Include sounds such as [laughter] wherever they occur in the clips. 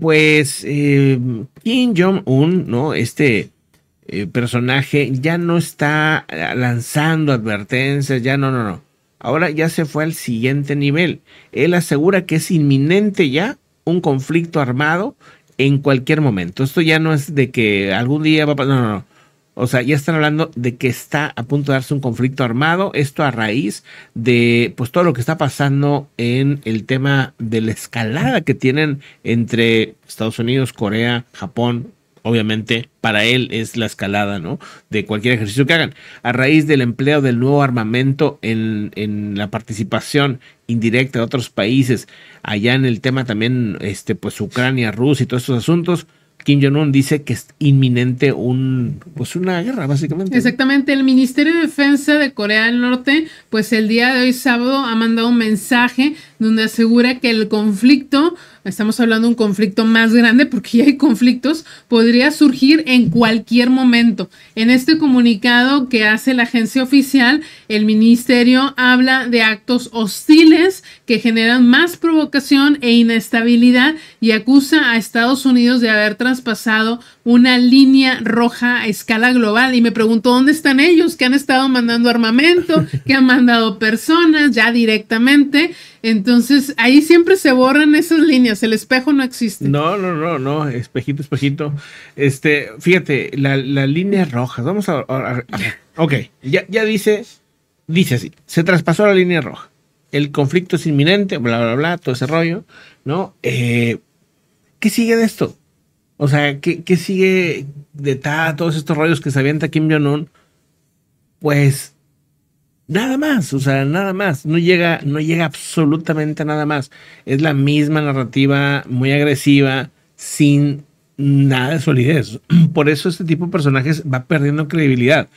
pues eh, Kim Jong-un, ¿no? Este eh, personaje ya no está eh, lanzando advertencias, ya no, no, no. Ahora ya se fue al siguiente nivel. Él asegura que es inminente ya un conflicto armado en cualquier momento. Esto ya no es de que algún día va a pasar, no, no, no. O sea, ya están hablando de que está a punto de darse un conflicto armado, esto a raíz de pues todo lo que está pasando en el tema de la escalada que tienen entre Estados Unidos, Corea, Japón, obviamente para él es la escalada, ¿no? De cualquier ejercicio que hagan. A raíz del empleo del nuevo armamento en, la participación indirecta de otros países, allá en el tema también, este, pues Ucrania, Rusia y todos estos asuntos, Kim Jong-un dice que es inminente un, pues una guerra, básicamente. Exactamente. El Ministerio de Defensa de Corea del Norte, pues el día de hoy sábado, ha mandado un mensaje donde asegura que el conflicto, estamos hablando de un conflicto más grande porque ya hay conflictos, podría surgir en cualquier momento. En este comunicado que hace la agencia oficial, el ministerio habla de actos hostiles que generan más provocación e inestabilidad y acusa a Estados Unidos de haber traspasado una línea roja a escala global. Y me pregunto, ¿dónde están ellos que han estado mandando armamento, que han mandado personas ya directamente? Entonces, ahí siempre se borran esas líneas, el espejo no existe. No, no, no, no, espejito, espejito. Este, fíjate, la línea roja, vamos a, a, ok, ya, ya dice, dice así, se traspasó la línea roja, el conflicto es inminente, bla, bla, bla, todo ese rollo, ¿no? Eh, ¿Qué sigue de esto? O sea, ¿qué, sigue de todos estos rollos que se avienta Kim Jong-un? Pues Nada más, o sea, nada más. No llega, no llega absolutamente nada más. Es la misma narrativa, muy agresiva, sin nada de solidez. [clears throat] Por eso este tipo de personajes va perdiendo credibilidad.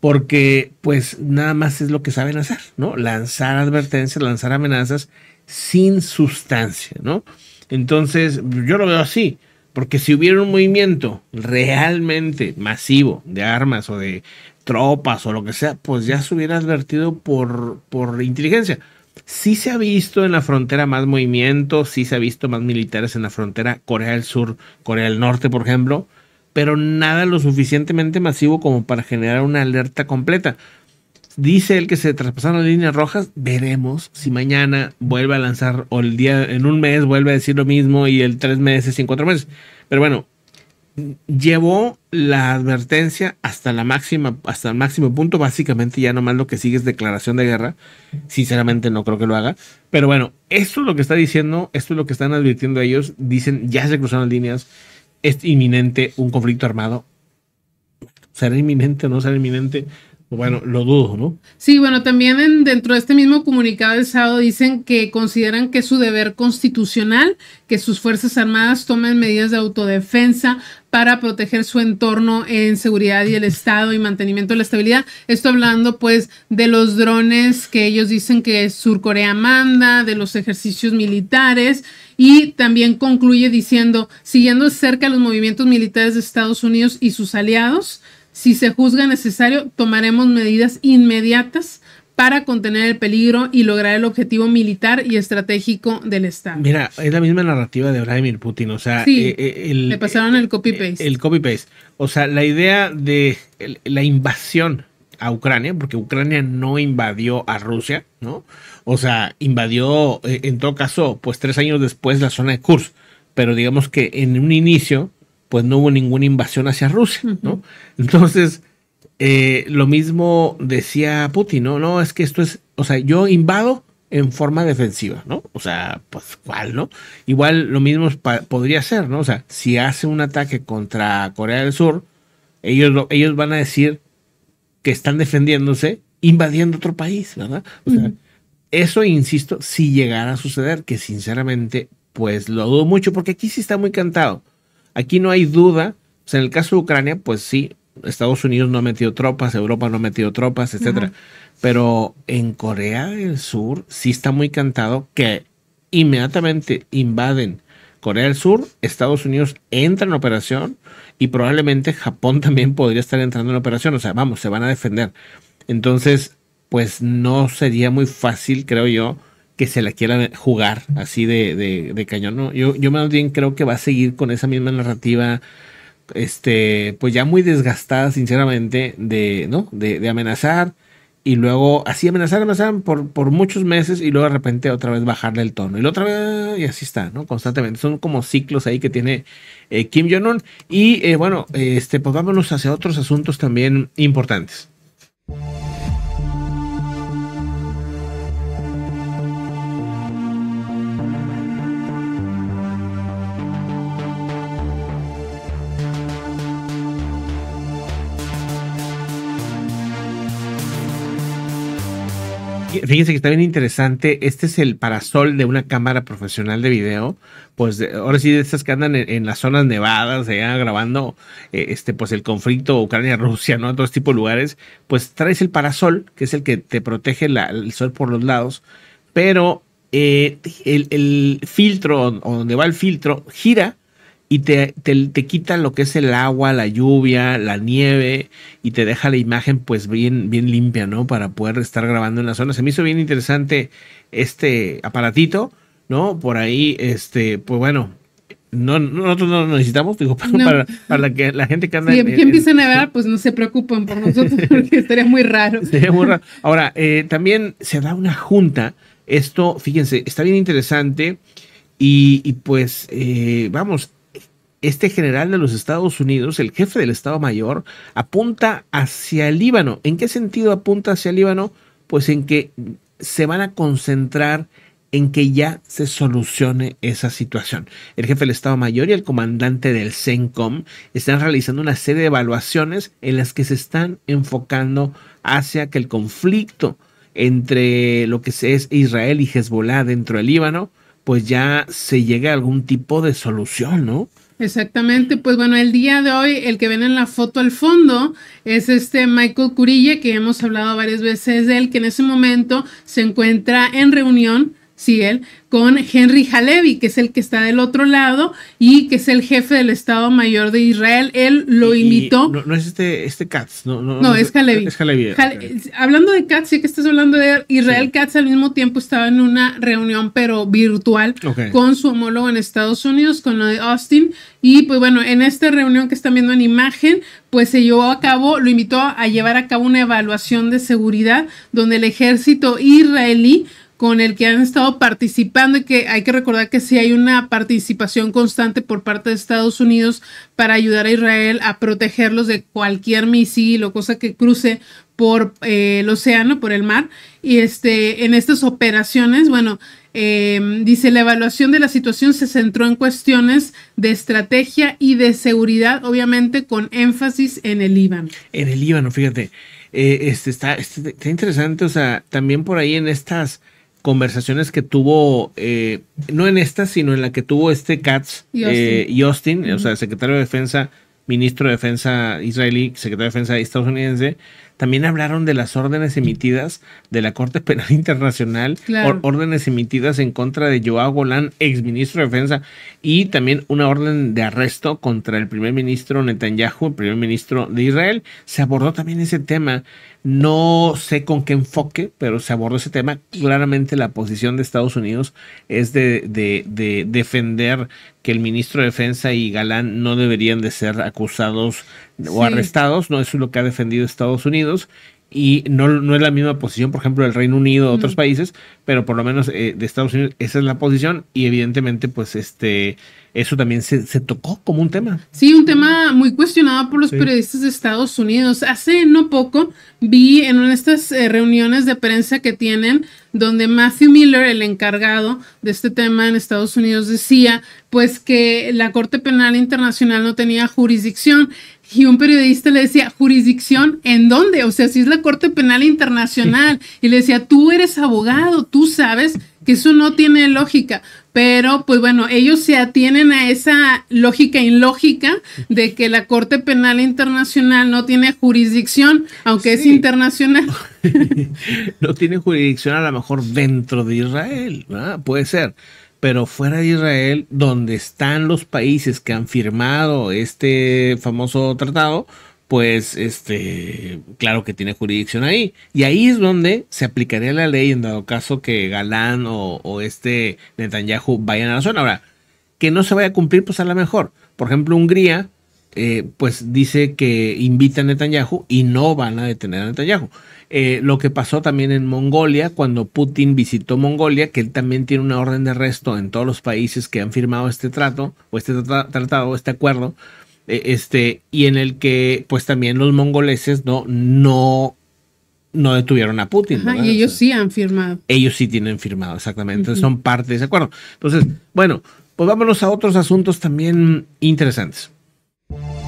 Porque, pues, nada más es lo que saben hacer, ¿no? Lanzar advertencias, lanzar amenazas sin sustancia, ¿no? Entonces, yo lo veo así. Porque si hubiera un movimiento realmente masivo de armas o de tropas o lo que sea, pues ya se hubiera advertido por, por inteligencia. Sí se ha visto en la frontera más movimiento, sí se ha visto más militares en la frontera Corea del Sur, Corea del Norte, por ejemplo, pero nada lo suficientemente masivo como para generar una alerta completa. Dice él que se traspasaron las líneas rojas. Veremos si mañana vuelve a lanzar o el día en un mes vuelve a decir lo mismo y el tres meses y cuatro meses. Pero bueno, llevó la advertencia hasta la máxima, hasta el máximo punto. Básicamente, ya nomás lo que sigue es declaración de guerra. Sinceramente, no creo que lo haga. Pero bueno, esto es lo que está diciendo, esto es lo que están advirtiendo ellos. Dicen, ya se cruzaron las líneas, es inminente un conflicto armado. ¿Será inminente o no será inminente? Bueno, lo dudo, ¿no? Sí, bueno, también dentro de este mismo comunicado de sábado dicen que consideran que es su deber constitucional que sus Fuerzas Armadas tomen medidas de autodefensa para proteger su entorno en seguridad y el Estado y mantenimiento de la estabilidad. Esto hablando pues de los drones que ellos dicen que Surcorea manda, de los ejercicios militares y también concluye diciendo, siguiendo cerca los movimientos militares de Estados Unidos y sus aliados, si se juzga necesario, tomaremos medidas inmediatas para contener el peligro y lograr el objetivo militar y estratégico del Estado. Mira, es la misma narrativa de Vladimir Putin, o sea, eh, eh, le pasaron el eh, copy-paste. El copy-paste. O sea, la idea de la invasión a Ucrania, porque Ucrania no invadió a Rusia, ¿no? O sea, invadió, en todo caso, pues tres años después la zona de Kursk, pero digamos que en un inicio pues no hubo ninguna invasión hacia Rusia, ¿no? Entonces, eh, lo mismo decía Putin, ¿no? No, es que esto es, o sea, yo invado en forma defensiva, ¿no? O sea, pues cuál, ¿no? Igual lo mismo podría ser, ¿no? O sea, si hace un ataque contra Corea del Sur, ellos, ellos van a decir que están defendiéndose invadiendo otro país, ¿verdad? O sea, eso, insisto, si llegara a suceder, que sinceramente, pues lo dudo mucho, porque aquí sí está muy cantado. Aquí no hay duda. Pues, en el caso de Ucrania, pues sí, Estados Unidos no ha metido tropas, Europa no ha metido tropas, etcétera. Pero en Corea del Sur sí está muy cantado que inmediatamente invaden Corea del Sur, Estados Unidos entra en operación y probablemente Japón [laughs] también podría estar entrando en operación. O sea, vamos, se van a defender. Entonces, pues no sería muy fácil, creo yo, que se la quiera jugar así de, de, cañón. Yo, yo más bien creo que va a seguir con esa misma narrativa este, pues ya muy desgastada, sinceramente, de, ¿no? De, amenazar y luego así amenazar, amenazar por, por muchos meses y luego de repente otra vez bajarle el tono. Y la otra vez, y así está, ¿no? Constantemente. Son como ciclos ahí que tiene eh, Kim Jong-un. Y eh, bueno, este, pues vámonos hacia otros asuntos también importantes. Fíjense que está bien interesante. Este es el parasol de una cámara profesional de video. Pues ahora sí, de estas que andan en, las zonas nevadas, allá grabando eh, este, pues el conflicto Ucrania-Rusia, ¿no? Todo este tipos de lugares. Pues traes el parasol, que es el que te protege el sol por los lados. Pero eh, el, el, filtro, o donde va el filtro, gira y te, te, lo que es el agua, la lluvia, la nieve y te deja la imagen pues bien, bien limpia, ¿no? Para poder estar grabando en la zona. Se me hizo bien interesante este aparatito, ¿no? Por ahí, este, pues bueno. No, nosotros no lo necesitamos, digo, [laughs] para, la, que, la gente que anda... en, empiezan a ver, pues no se preocupen por nosotros, [laughs] porque estaría muy raro. Sería muy raro. Ahora, eh, también se da una junta, esto, fíjense, está bien interesante, y, y pues, eh, vamos, este general de los Estados Unidos, el jefe del Estado Mayor, apunta hacia el Líbano. ¿En qué sentido apunta hacia el Líbano? Pues en que se van a concentrar en que ya se solucione esa situación. El jefe del Estado Mayor y el comandante del CENCOM están realizando una serie de evaluaciones en las que se están enfocando hacia que el conflicto entre lo que es Israel y Hezbollah dentro del Líbano, pues ya se llegue a algún tipo de solución, ¿no? Exactamente, pues bueno, el día de hoy el que ven en la foto al fondo es este Michael Curille, que hemos hablado varias veces de él, que en ese momento se encuentra en reunión sí, él, con Henry Halevi, que es el que está del otro lado y que es el jefe del Estado Mayor de Israel. Él lo invitó. no, es este, este Katz, no, no, no es Halevi. Eh, hablando de Katz, sí que estás hablando de Israel, Katz al mismo tiempo estaba en una reunión, pero virtual, con su homólogo en Estados Unidos, con lo de Austin. Y pues bueno, en esta reunión que están viendo en imagen, pues se llevó a cabo, lo invitó a llevar a cabo una evaluación de seguridad donde el ejército israelí con el que han estado participando y que hay que recordar que sí hay una participación constante por parte de Estados Unidos para ayudar a Israel a protegerlos de cualquier misil o cosa que cruce por eh, el océano, por el mar. Y este, en estas operaciones, bueno, eh, dice, la evaluación de la situación se centró en cuestiones de estrategia y de seguridad, obviamente con énfasis en el Líbano. En el Líbano, fíjate, eh, este, está, este, está interesante, o sea, también por ahí en estas conversaciones que tuvo, eh, no en esta, sino en la que tuvo este Katz y eh, Austin, o sea, secretario de Defensa, ministro de Defensa israelí, secretario de Defensa estadounidense, también hablaron de las órdenes emitidas de la Corte Penal Internacional, órdenes emitidas en contra de Joao Golán, exministro de Defensa, y también una orden de arresto contra el primer ministro Netanyahu, el primer ministro de Israel. Se abordó también ese tema. No sé con qué enfoque, pero se abordó ese tema. Claramente la posición de Estados Unidos es de, de defender que el ministro de Defensa y Galán no deberían de ser acusados o arrestados, no es lo que ha defendido Estados Unidos. Y no, no es la misma posición, por ejemplo, del Reino Unido, de otros mm. países, pero por lo menos eh, de Estados Unidos esa es la posición y evidentemente pues este, eso también se, se tocó como un tema. Sí, un tema muy cuestionado por los periodistas de Estados Unidos. Hace no poco vi en una de estas eh, reuniones de prensa que tienen donde Matthew Miller, el encargado de este tema en Estados Unidos, decía pues que la Corte Penal Internacional no tenía jurisdicción. Y un periodista le decía, ¿jurisdicción en dónde? O sea, si es la Corte Penal Internacional. Y le decía, tú eres abogado, tú sabes que eso no tiene lógica. Pero, pues bueno, ellos se atienen a esa lógica ilógica de que la Corte Penal Internacional no tiene jurisdicción, aunque es internacional. [laughs] no tiene jurisdicción a lo mejor dentro de Israel, ¿verdad? Puede ser pero fuera de Israel, donde están los países que han firmado este famoso tratado, pues este, claro que tiene jurisdicción ahí. Y ahí es donde se aplicaría la ley en dado caso que Galán o, este Netanyahu vayan a la zona. Ahora, que no se vaya a cumplir, pues a lo mejor. Por ejemplo, Hungría eh, pues dice que invita a Netanyahu y no van a detener a Netanyahu. Eh, lo que pasó también en Mongolia, cuando Putin visitó Mongolia, que él también tiene una orden de arresto en todos los países que han firmado este trato, o este tratado, este acuerdo, eh, este, y en el que pues también los mongoleses no, no, no detuvieron a Putin. y ellos sí han firmado. Ellos sí tienen firmado, exactamente. son parte de ese acuerdo. Entonces, bueno, pues vámonos a otros asuntos también interesantes. Thank you.